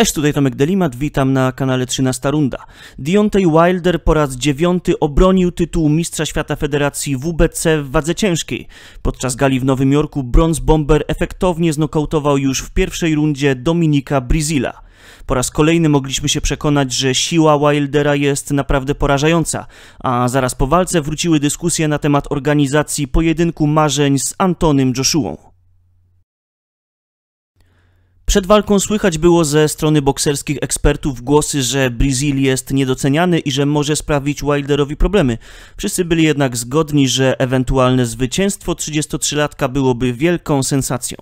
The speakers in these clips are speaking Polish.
Cześć, tutaj Tomek Delimat, witam na kanale 13 Runda. Deontay Wilder po raz dziewiąty obronił tytuł Mistrza Świata Federacji WBC w wadze ciężkiej. Podczas gali w Nowym Jorku bronz Bomber efektownie znokautował już w pierwszej rundzie Dominika Brizila. Po raz kolejny mogliśmy się przekonać, że siła Wildera jest naprawdę porażająca, a zaraz po walce wróciły dyskusje na temat organizacji pojedynku marzeń z Antonym Joshuą. Przed walką słychać było ze strony bokserskich ekspertów głosy, że Brizil jest niedoceniany i że może sprawić Wilderowi problemy. Wszyscy byli jednak zgodni, że ewentualne zwycięstwo 33-latka byłoby wielką sensacją.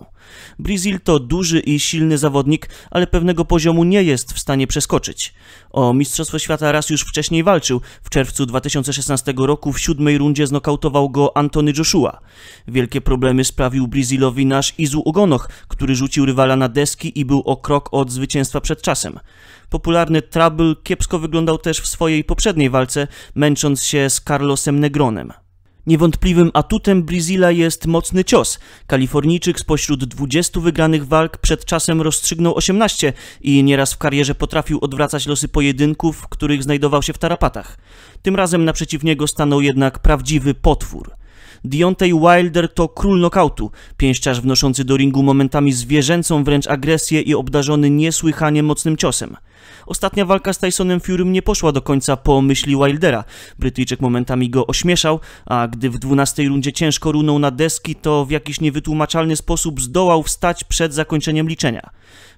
Brizil to duży i silny zawodnik, ale pewnego poziomu nie jest w stanie przeskoczyć. O Mistrzostwo Świata raz już wcześniej walczył. W czerwcu 2016 roku w siódmej rundzie znokautował go Antony Joshua. Wielkie problemy sprawił Brazilowi nasz Izu Ogonoch, który rzucił rywala na deski i był o krok od zwycięstwa przed czasem. Popularny Trouble kiepsko wyglądał też w swojej poprzedniej walce, męcząc się z Carlosem Negronem. Niewątpliwym atutem Brizila jest mocny cios. Kalifornijczyk spośród 20 wygranych walk przed czasem rozstrzygnął 18 i nieraz w karierze potrafił odwracać losy pojedynków, w których znajdował się w tarapatach. Tym razem naprzeciw niego stanął jednak prawdziwy potwór. Deontay Wilder to król nokautu, pięściarz wnoszący do ringu momentami zwierzęcą wręcz agresję i obdarzony niesłychanie mocnym ciosem. Ostatnia walka z Tysonem Furym nie poszła do końca po myśli Wildera. Brytyjczyk momentami go ośmieszał, a gdy w 12 rundzie ciężko runął na deski, to w jakiś niewytłumaczalny sposób zdołał wstać przed zakończeniem liczenia.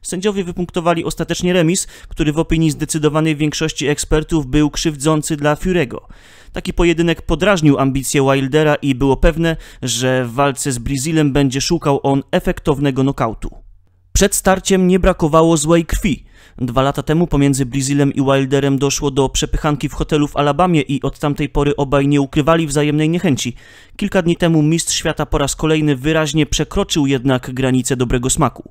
Sędziowie wypunktowali ostatecznie remis, który w opinii zdecydowanej większości ekspertów był krzywdzący dla Furego. Taki pojedynek podrażnił ambicje Wildera i było pewne, że w walce z Brazilem będzie szukał on efektownego nokautu. Przed starciem nie brakowało złej krwi. Dwa lata temu pomiędzy Blizzilem i Wilderem doszło do przepychanki w hotelu w Alabamie i od tamtej pory obaj nie ukrywali wzajemnej niechęci. Kilka dni temu mistrz świata po raz kolejny wyraźnie przekroczył jednak granicę dobrego smaku.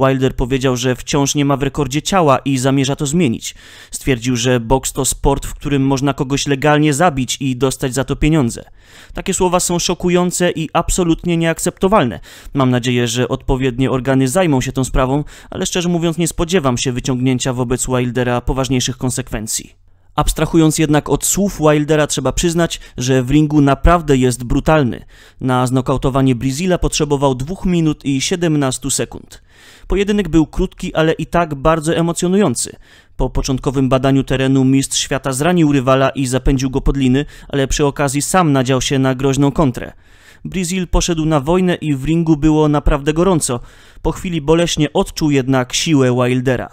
Wilder powiedział, że wciąż nie ma w rekordzie ciała i zamierza to zmienić. Stwierdził, że boks to sport, w którym można kogoś legalnie zabić i dostać za to pieniądze. Takie słowa są szokujące i absolutnie nieakceptowalne. Mam nadzieję, że odpowiednie organy zajmą się tą sprawą, ale szczerze mówiąc nie spodziewam się wyciągnięcia ciągnięcia wobec Wildera poważniejszych konsekwencji. Abstrahując jednak od słów Wildera, trzeba przyznać, że w ringu naprawdę jest brutalny. Na znokautowanie Brizila potrzebował 2 minut i 17 sekund. Pojedynek był krótki, ale i tak bardzo emocjonujący. Po początkowym badaniu terenu mistrz świata zranił rywala i zapędził go pod liny, ale przy okazji sam nadział się na groźną kontrę. Brizil poszedł na wojnę i w ringu było naprawdę gorąco. Po chwili boleśnie odczuł jednak siłę Wildera.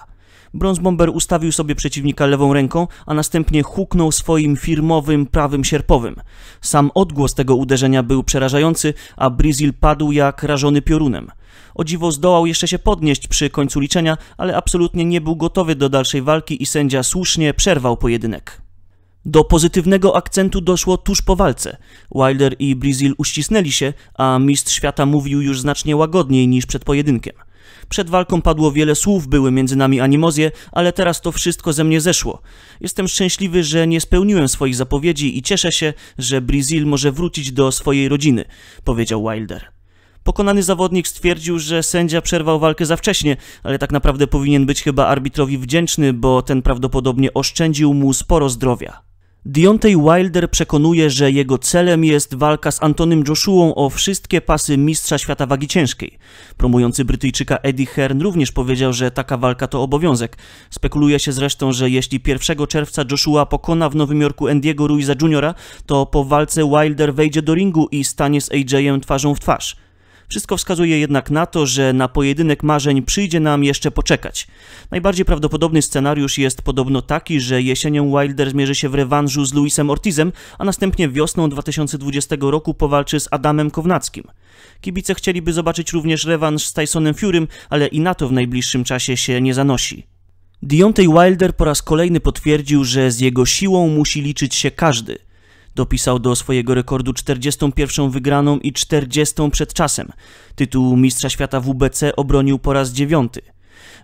Bronze Bomber ustawił sobie przeciwnika lewą ręką, a następnie huknął swoim firmowym prawym sierpowym. Sam odgłos tego uderzenia był przerażający, a Brizil padł jak rażony piorunem. O dziwo zdołał jeszcze się podnieść przy końcu liczenia, ale absolutnie nie był gotowy do dalszej walki i sędzia słusznie przerwał pojedynek. Do pozytywnego akcentu doszło tuż po walce. Wilder i Brazil uścisnęli się, a mistrz świata mówił już znacznie łagodniej niż przed pojedynkiem. Przed walką padło wiele słów, były między nami animozje, ale teraz to wszystko ze mnie zeszło. Jestem szczęśliwy, że nie spełniłem swoich zapowiedzi i cieszę się, że Brizil może wrócić do swojej rodziny, powiedział Wilder. Pokonany zawodnik stwierdził, że sędzia przerwał walkę za wcześnie, ale tak naprawdę powinien być chyba arbitrowi wdzięczny, bo ten prawdopodobnie oszczędził mu sporo zdrowia. Deontay Wilder przekonuje, że jego celem jest walka z Antonym Joshuą o wszystkie pasy mistrza świata wagi ciężkiej. Promujący Brytyjczyka Eddie Hearn również powiedział, że taka walka to obowiązek. Spekuluje się zresztą, że jeśli 1 czerwca Joshua pokona w Nowym Jorku Andiego Ruiza Jr., to po walce Wilder wejdzie do ringu i stanie z AJ-em twarzą w twarz. Wszystko wskazuje jednak na to, że na pojedynek marzeń przyjdzie nam jeszcze poczekać. Najbardziej prawdopodobny scenariusz jest podobno taki, że jesienią Wilder zmierzy się w rewanżu z Luisem Ortizem, a następnie wiosną 2020 roku powalczy z Adamem Kownackim. Kibice chcieliby zobaczyć również rewanż z Tysonem Furym, ale i na to w najbliższym czasie się nie zanosi. Deontay Wilder po raz kolejny potwierdził, że z jego siłą musi liczyć się każdy – Dopisał do swojego rekordu 41 wygraną i 40 przed czasem. Tytuł mistrza świata WBC obronił po raz dziewiąty.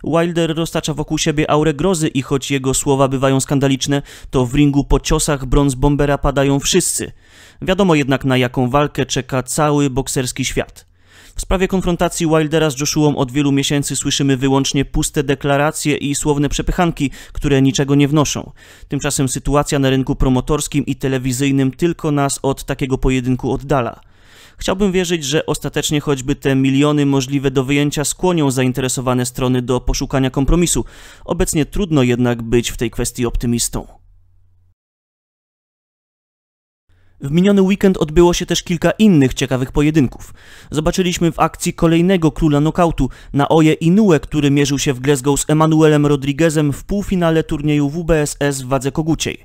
Wilder roztacza wokół siebie aurę grozy i choć jego słowa bywają skandaliczne, to w ringu po ciosach brąz bombera padają wszyscy. Wiadomo jednak na jaką walkę czeka cały bokserski świat. W sprawie konfrontacji Wildera z Joshuą od wielu miesięcy słyszymy wyłącznie puste deklaracje i słowne przepychanki, które niczego nie wnoszą. Tymczasem sytuacja na rynku promotorskim i telewizyjnym tylko nas od takiego pojedynku oddala. Chciałbym wierzyć, że ostatecznie choćby te miliony możliwe do wyjęcia skłonią zainteresowane strony do poszukania kompromisu. Obecnie trudno jednak być w tej kwestii optymistą. W miniony weekend odbyło się też kilka innych ciekawych pojedynków. Zobaczyliśmy w akcji kolejnego króla nokautu na Oje Inoue, który mierzył się w Glasgow z Emanuelem Rodriguezem w półfinale turnieju WBSS w wadze koguciej.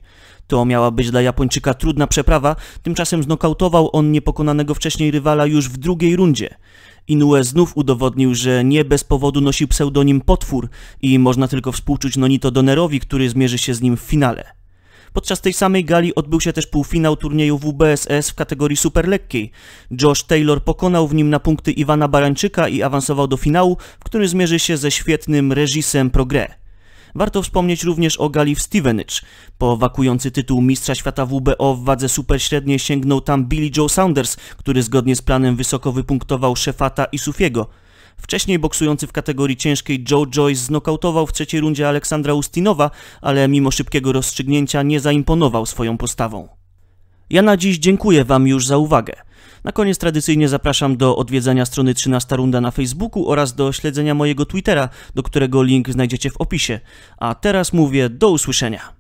To miała być dla Japończyka trudna przeprawa, tymczasem znokautował on niepokonanego wcześniej rywala już w drugiej rundzie. Inoue znów udowodnił, że nie bez powodu nosił pseudonim Potwór i można tylko współczuć Nonito Donerowi, który zmierzy się z nim w finale. Podczas tej samej gali odbył się też półfinał turnieju WBSS w kategorii superlekkiej. Josh Taylor pokonał w nim na punkty Iwana Barańczyka i awansował do finału, w którym zmierzy się ze świetnym reżisem Progre. Warto wspomnieć również o gali w Stevenage. Po wakujący tytuł mistrza świata WBO w wadze superśredniej sięgnął tam Billy Joe Saunders, który zgodnie z planem wysoko wypunktował Szefata i Sufiego. Wcześniej boksujący w kategorii ciężkiej Joe Joyce znokautował w trzeciej rundzie Aleksandra Ustinowa, ale mimo szybkiego rozstrzygnięcia nie zaimponował swoją postawą. Ja na dziś dziękuję Wam już za uwagę. Na koniec tradycyjnie zapraszam do odwiedzenia strony 13 Runda na Facebooku oraz do śledzenia mojego Twittera, do którego link znajdziecie w opisie. A teraz mówię do usłyszenia.